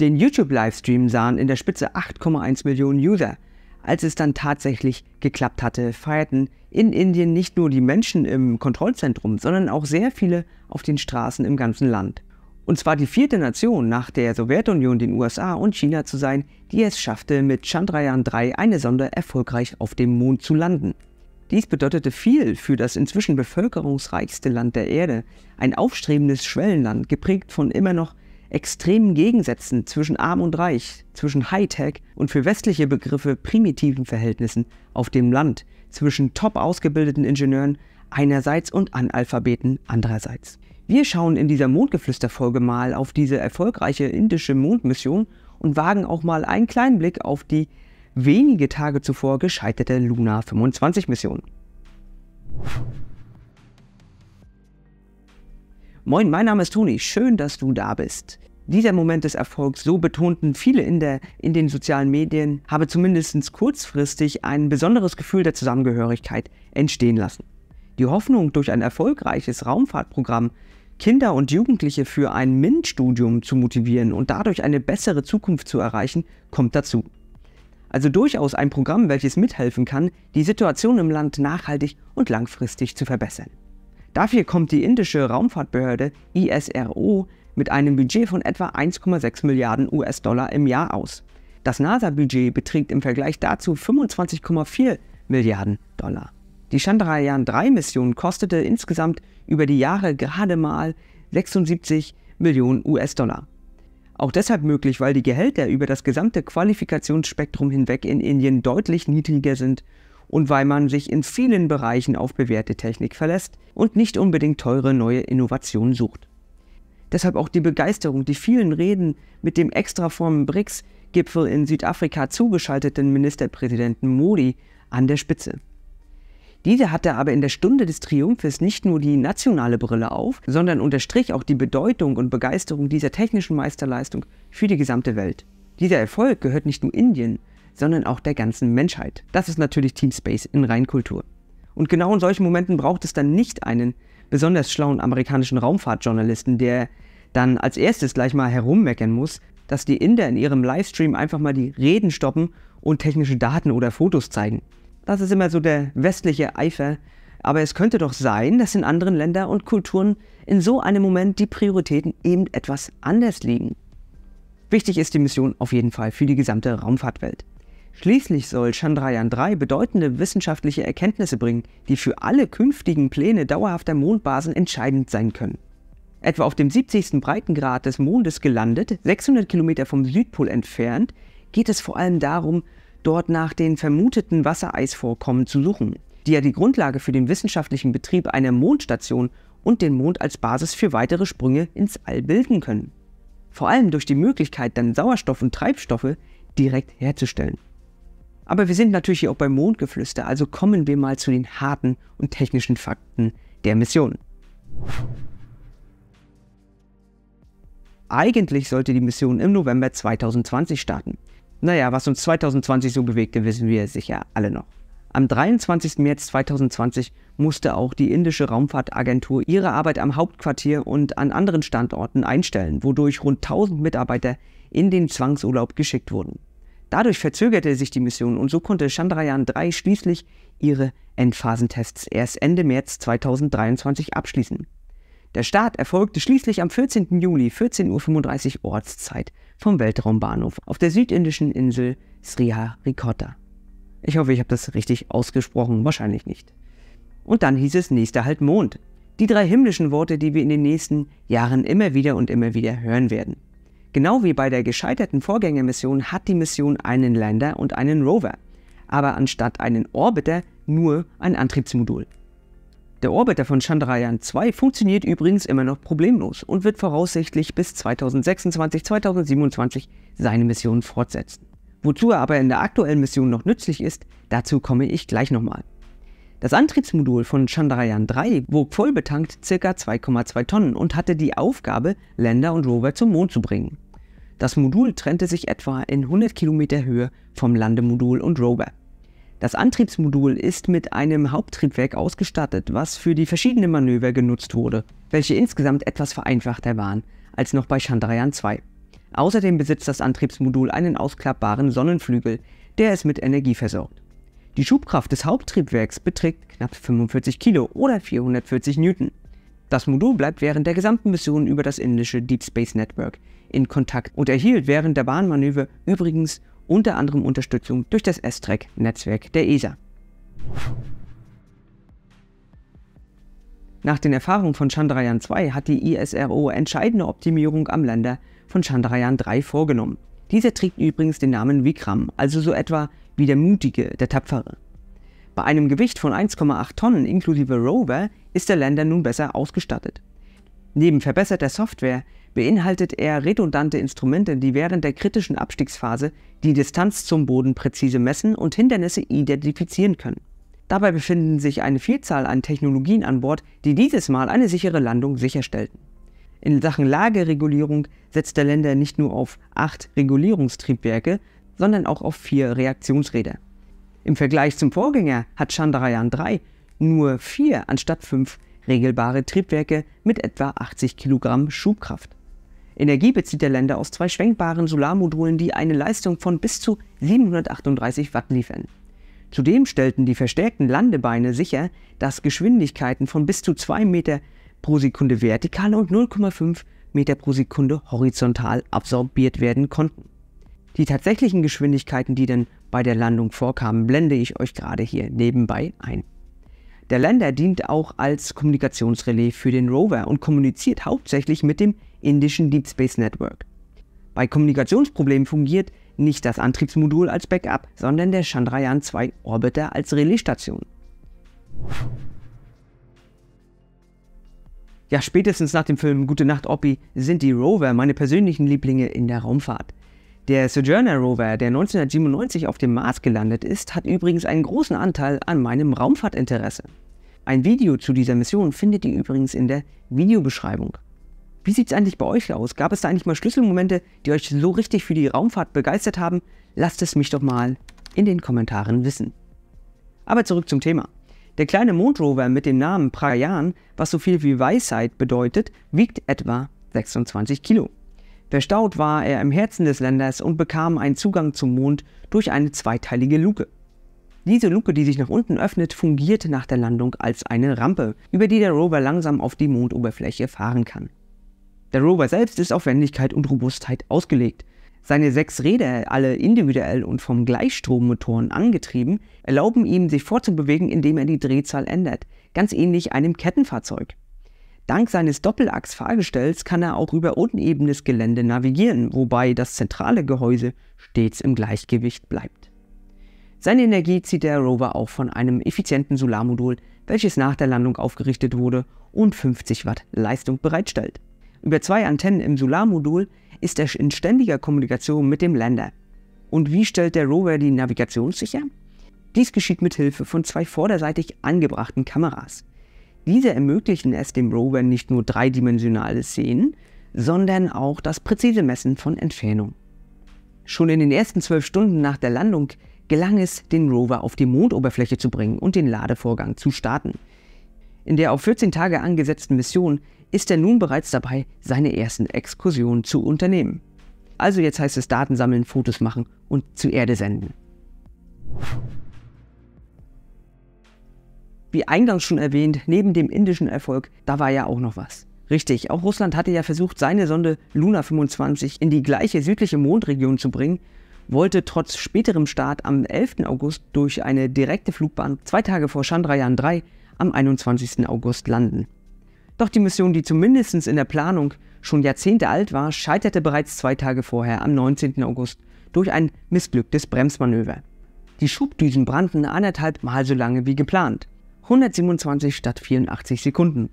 Den YouTube-Livestream sahen in der Spitze 8,1 Millionen User. Als es dann tatsächlich geklappt hatte, feierten in Indien nicht nur die Menschen im Kontrollzentrum, sondern auch sehr viele auf den Straßen im ganzen Land. Und zwar die vierte Nation nach der Sowjetunion, den USA und China zu sein, die es schaffte, mit Chandrayaan 3 eine Sonde erfolgreich auf dem Mond zu landen. Dies bedeutete viel für das inzwischen bevölkerungsreichste Land der Erde, ein aufstrebendes Schwellenland, geprägt von immer noch extremen Gegensätzen zwischen Arm und Reich, zwischen Hightech und für westliche Begriffe primitiven Verhältnissen auf dem Land, zwischen top ausgebildeten Ingenieuren einerseits und Analphabeten andererseits. Wir schauen in dieser Mondgeflüsterfolge mal auf diese erfolgreiche indische Mondmission und wagen auch mal einen kleinen Blick auf die wenige Tage zuvor gescheiterte Luna 25 Mission. Moin, mein Name ist Toni, schön, dass du da bist. Dieser Moment des Erfolgs, so betonten viele in, der, in den sozialen Medien, habe zumindest kurzfristig ein besonderes Gefühl der Zusammengehörigkeit entstehen lassen. Die Hoffnung, durch ein erfolgreiches Raumfahrtprogramm Kinder und Jugendliche für ein MINT-Studium zu motivieren und dadurch eine bessere Zukunft zu erreichen, kommt dazu. Also durchaus ein Programm, welches mithelfen kann, die Situation im Land nachhaltig und langfristig zu verbessern. Dafür kommt die indische Raumfahrtbehörde ISRO mit einem Budget von etwa 1,6 Milliarden US-Dollar im Jahr aus. Das NASA-Budget beträgt im Vergleich dazu 25,4 Milliarden Dollar. Die Chandrayaan-3-Mission kostete insgesamt über die Jahre gerade mal 76 Millionen US-Dollar. Auch deshalb möglich, weil die Gehälter über das gesamte Qualifikationsspektrum hinweg in Indien deutlich niedriger sind und weil man sich in vielen Bereichen auf bewährte Technik verlässt und nicht unbedingt teure neue Innovationen sucht. Deshalb auch die Begeisterung, die vielen Reden mit dem extra vom BRICS-Gipfel in Südafrika zugeschalteten Ministerpräsidenten Modi an der Spitze. Dieser hatte aber in der Stunde des Triumphes nicht nur die nationale Brille auf, sondern unterstrich auch die Bedeutung und Begeisterung dieser technischen Meisterleistung für die gesamte Welt. Dieser Erfolg gehört nicht nur Indien, sondern auch der ganzen Menschheit. Das ist natürlich Team Space in Reinkultur. Und genau in solchen Momenten braucht es dann nicht einen besonders schlauen amerikanischen Raumfahrtjournalisten, der dann als erstes gleich mal herummeckern muss, dass die Inder in ihrem Livestream einfach mal die Reden stoppen und technische Daten oder Fotos zeigen. Das ist immer so der westliche Eifer. Aber es könnte doch sein, dass in anderen Ländern und Kulturen in so einem Moment die Prioritäten eben etwas anders liegen. Wichtig ist die Mission auf jeden Fall für die gesamte Raumfahrtwelt. Schließlich soll Chandrayaan 3 bedeutende wissenschaftliche Erkenntnisse bringen, die für alle künftigen Pläne dauerhafter Mondbasen entscheidend sein können. Etwa auf dem 70. Breitengrad des Mondes gelandet, 600 Kilometer vom Südpol entfernt, geht es vor allem darum, dort nach den vermuteten Wassereisvorkommen zu suchen, die ja die Grundlage für den wissenschaftlichen Betrieb einer Mondstation und den Mond als Basis für weitere Sprünge ins All bilden können. Vor allem durch die Möglichkeit, dann Sauerstoff und Treibstoffe direkt herzustellen. Aber wir sind natürlich hier auch beim Mondgeflüster, also kommen wir mal zu den harten und technischen Fakten der Mission. Eigentlich sollte die Mission im November 2020 starten. Naja, was uns 2020 so bewegte, wissen wir sicher alle noch. Am 23. März 2020 musste auch die indische Raumfahrtagentur ihre Arbeit am Hauptquartier und an anderen Standorten einstellen, wodurch rund 1000 Mitarbeiter in den Zwangsurlaub geschickt wurden. Dadurch verzögerte sich die Mission und so konnte Chandrayaan 3 schließlich ihre Endphasentests erst Ende März 2023 abschließen. Der Start erfolgte schließlich am 14. Juli 14.35 Uhr Ortszeit vom Weltraumbahnhof auf der südindischen Insel Sriharikota. Ich hoffe, ich habe das richtig ausgesprochen, wahrscheinlich nicht. Und dann hieß es nächster Halt Mond. Die drei himmlischen Worte, die wir in den nächsten Jahren immer wieder und immer wieder hören werden. Genau wie bei der gescheiterten Vorgängermission hat die Mission einen Lander und einen Rover, aber anstatt einen Orbiter nur ein Antriebsmodul. Der Orbiter von Chandrayaan 2 funktioniert übrigens immer noch problemlos und wird voraussichtlich bis 2026, 2027 seine Mission fortsetzen. Wozu er aber in der aktuellen Mission noch nützlich ist, dazu komme ich gleich nochmal. Das Antriebsmodul von Chandrayaan 3 wog vollbetankt ca. 2,2 Tonnen und hatte die Aufgabe, Lander und Rover zum Mond zu bringen. Das Modul trennte sich etwa in 100 Kilometer Höhe vom Landemodul und Rover. Das Antriebsmodul ist mit einem Haupttriebwerk ausgestattet, was für die verschiedenen Manöver genutzt wurde, welche insgesamt etwas vereinfachter waren als noch bei Chandrayaan 2. Außerdem besitzt das Antriebsmodul einen ausklappbaren Sonnenflügel, der es mit Energie versorgt. Die Schubkraft des Haupttriebwerks beträgt knapp 45 Kilo oder 440 Newton. Das Modul bleibt während der gesamten Mission über das indische Deep Space Network in Kontakt und erhielt während der Bahnmanöver übrigens unter anderem Unterstützung durch das S-Track-Netzwerk der ESA. Nach den Erfahrungen von Chandrayaan 2 hat die ISRO entscheidende Optimierung am Lander von Chandrayaan 3 vorgenommen. Dieser trägt übrigens den Namen Vikram, also so etwa wie der Mutige, der Tapfere. Bei einem Gewicht von 1,8 Tonnen inklusive Rover ist der Lander nun besser ausgestattet. Neben verbesserter Software beinhaltet er redundante Instrumente, die während der kritischen Abstiegsphase die Distanz zum Boden präzise messen und Hindernisse identifizieren können. Dabei befinden sich eine Vielzahl an Technologien an Bord, die dieses Mal eine sichere Landung sicherstellten. In Sachen Lageregulierung setzt der Länder nicht nur auf acht Regulierungstriebwerke, sondern auch auf vier Reaktionsräder. Im Vergleich zum Vorgänger hat Chandrayaan 3 nur vier anstatt fünf regelbare Triebwerke mit etwa 80 Kilogramm Schubkraft. Energie bezieht der Länder aus zwei schwenkbaren Solarmodulen, die eine Leistung von bis zu 738 Watt liefern. Zudem stellten die verstärkten Landebeine sicher, dass Geschwindigkeiten von bis zu 2 Meter pro Sekunde vertikal und 0,5 Meter pro Sekunde horizontal absorbiert werden konnten. Die tatsächlichen Geschwindigkeiten, die dann bei der Landung vorkamen, blende ich euch gerade hier nebenbei ein. Der Lander dient auch als Kommunikationsrelais für den Rover und kommuniziert hauptsächlich mit dem indischen Deep Space Network. Bei Kommunikationsproblemen fungiert nicht das Antriebsmodul als Backup, sondern der Chandrayaan-2 Orbiter als Relaisstation. Ja, spätestens nach dem Film Gute Nacht Oppi sind die Rover meine persönlichen Lieblinge in der Raumfahrt. Der Sojourner Rover, der 1997 auf dem Mars gelandet ist, hat übrigens einen großen Anteil an meinem Raumfahrtinteresse. Ein Video zu dieser Mission findet ihr übrigens in der Videobeschreibung. Wie sieht es eigentlich bei euch aus? Gab es da eigentlich mal Schlüsselmomente, die euch so richtig für die Raumfahrt begeistert haben? Lasst es mich doch mal in den Kommentaren wissen. Aber zurück zum Thema. Der kleine Mondrover mit dem Namen Pragyan, was so viel wie Weisheit bedeutet, wiegt etwa 26 Kilo. Verstaut war er im Herzen des Landes und bekam einen Zugang zum Mond durch eine zweiteilige Luke. Diese Luke, die sich nach unten öffnet, fungiert nach der Landung als eine Rampe, über die der Rover langsam auf die Mondoberfläche fahren kann. Der Rover selbst ist auf Wendigkeit und Robustheit ausgelegt. Seine sechs Räder, alle individuell und vom Gleichstrommotoren angetrieben, erlauben ihm, sich fortzubewegen, indem er die Drehzahl ändert, ganz ähnlich einem Kettenfahrzeug. Dank seines Doppelachs-Fahrgestells kann er auch über unebenes Gelände navigieren, wobei das zentrale Gehäuse stets im Gleichgewicht bleibt. Seine Energie zieht der Rover auch von einem effizienten Solarmodul, welches nach der Landung aufgerichtet wurde und 50 Watt Leistung bereitstellt. Über zwei Antennen im Solarmodul ist er in ständiger Kommunikation mit dem Lander. Und wie stellt der Rover die Navigation sicher? Dies geschieht mit Hilfe von zwei vorderseitig angebrachten Kameras. Diese ermöglichen es dem Rover nicht nur dreidimensionale Szenen, sondern auch das präzise Messen von Entfernung. Schon in den ersten zwölf Stunden nach der Landung gelang es, den Rover auf die Mondoberfläche zu bringen und den Ladevorgang zu starten. In der auf 14 Tage angesetzten Mission ist er nun bereits dabei, seine ersten Exkursionen zu unternehmen. Also jetzt heißt es Daten sammeln, Fotos machen und zur Erde senden. Wie eingangs schon erwähnt, neben dem indischen Erfolg, da war ja auch noch was. Richtig, auch Russland hatte ja versucht, seine Sonde Luna 25 in die gleiche südliche Mondregion zu bringen, wollte trotz späterem Start am 11. August durch eine direkte Flugbahn zwei Tage vor Chandrayaan 3 am 21. August landen. Doch die Mission, die zumindest in der Planung schon Jahrzehnte alt war, scheiterte bereits zwei Tage vorher, am 19. August, durch ein missglücktes Bremsmanöver. Die Schubdüsen brannten anderthalb Mal so lange wie geplant. 127 statt 84 Sekunden.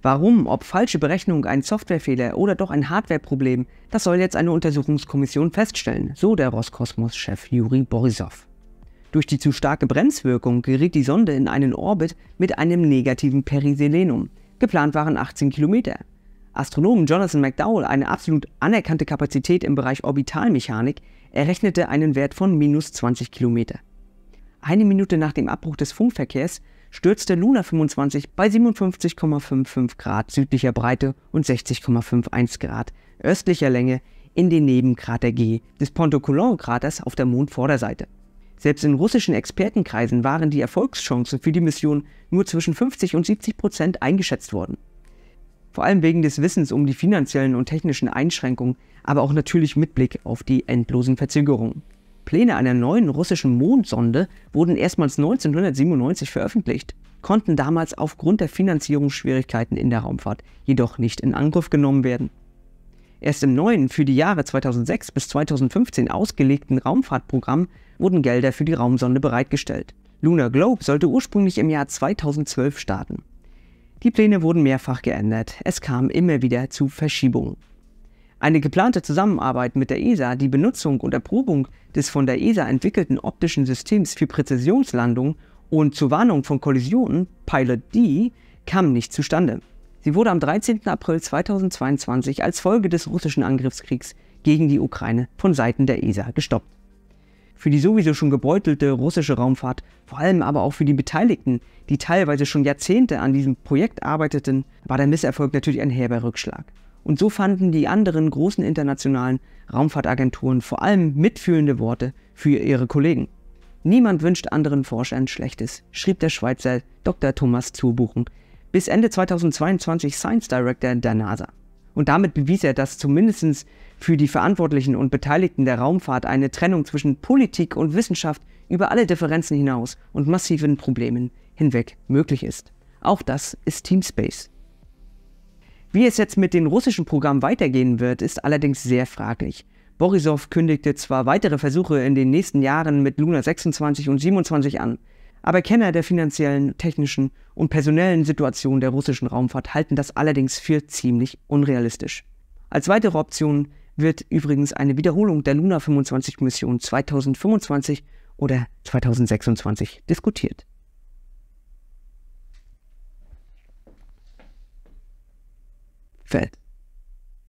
Warum, ob falsche Berechnung, ein Softwarefehler oder doch ein Hardwareproblem, das soll jetzt eine Untersuchungskommission feststellen, so der Roskosmos-Chef Juri Borisov. Durch die zu starke Bremswirkung geriet die Sonde in einen Orbit mit einem negativen Periselenum. Geplant waren 18 Kilometer. Astronomen Jonathan McDowell, eine absolut anerkannte Kapazität im Bereich Orbitalmechanik, errechnete einen Wert von minus 20 Kilometer. Eine Minute nach dem Abbruch des Funkverkehrs stürzte Luna 25 bei 57,55 Grad südlicher Breite und 60,51 Grad östlicher Länge in den Nebenkrater G des ponto Pontocolon-Kraters auf der Mondvorderseite. Selbst in russischen Expertenkreisen waren die Erfolgschancen für die Mission nur zwischen 50 und 70 Prozent eingeschätzt worden. Vor allem wegen des Wissens um die finanziellen und technischen Einschränkungen, aber auch natürlich mit Blick auf die endlosen Verzögerungen. Pläne einer neuen russischen Mondsonde wurden erstmals 1997 veröffentlicht, konnten damals aufgrund der Finanzierungsschwierigkeiten in der Raumfahrt jedoch nicht in Angriff genommen werden. Erst im neuen, für die Jahre 2006 bis 2015 ausgelegten Raumfahrtprogramm wurden Gelder für die Raumsonde bereitgestellt. Lunar Globe sollte ursprünglich im Jahr 2012 starten. Die Pläne wurden mehrfach geändert. Es kam immer wieder zu Verschiebungen. Eine geplante Zusammenarbeit mit der ESA, die Benutzung und Erprobung des von der ESA entwickelten optischen Systems für Präzisionslandung und zur Warnung von Kollisionen, Pilot D, kam nicht zustande. Sie wurde am 13. April 2022 als Folge des russischen Angriffskriegs gegen die Ukraine von Seiten der ESA gestoppt. Für die sowieso schon gebeutelte russische Raumfahrt, vor allem aber auch für die Beteiligten, die teilweise schon Jahrzehnte an diesem Projekt arbeiteten, war der Misserfolg natürlich ein herber Rückschlag. Und so fanden die anderen großen internationalen Raumfahrtagenturen vor allem mitfühlende Worte für ihre Kollegen. Niemand wünscht anderen Forschern Schlechtes, schrieb der Schweizer Dr. Thomas Zurbuchen bis Ende 2022 Science Director der NASA. Und damit bewies er, dass zumindest für die Verantwortlichen und Beteiligten der Raumfahrt eine Trennung zwischen Politik und Wissenschaft über alle Differenzen hinaus und massiven Problemen hinweg möglich ist. Auch das ist Team Space. Wie es jetzt mit dem russischen Programm weitergehen wird, ist allerdings sehr fraglich. Borisov kündigte zwar weitere Versuche in den nächsten Jahren mit Luna 26 und 27 an, aber Kenner der finanziellen, technischen und personellen Situation der russischen Raumfahrt halten das allerdings für ziemlich unrealistisch. Als weitere Option wird übrigens eine Wiederholung der Luna 25 Mission 2025 oder 2026 diskutiert. Feld.